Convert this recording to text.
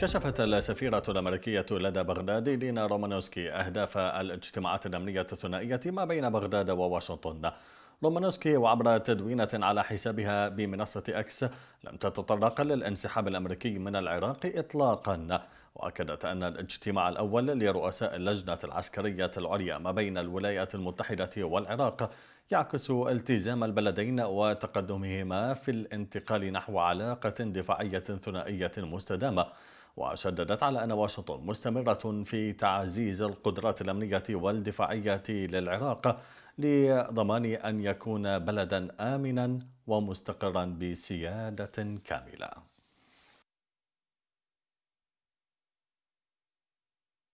كشفت السفيرة الأمريكية لدى بغداد لينا رومانوسكي أهداف الاجتماعات الأمنية الثنائية ما بين بغداد وواشنطن رومانوسكي وعبر تدوينة على حسابها بمنصة أكس لم تتطرق للانسحاب الأمريكي من العراق إطلاقا وأكدت أن الاجتماع الأول لرؤساء اللجنة العسكرية العليا ما بين الولايات المتحدة والعراق يعكس التزام البلدين وتقدمهما في الانتقال نحو علاقة دفاعية ثنائية مستدامة وشددت على أن واشنطن مستمرة في تعزيز القدرات الأمنية والدفاعية للعراق لضمان أن يكون بلدا آمنا ومستقرا بسيادة كاملة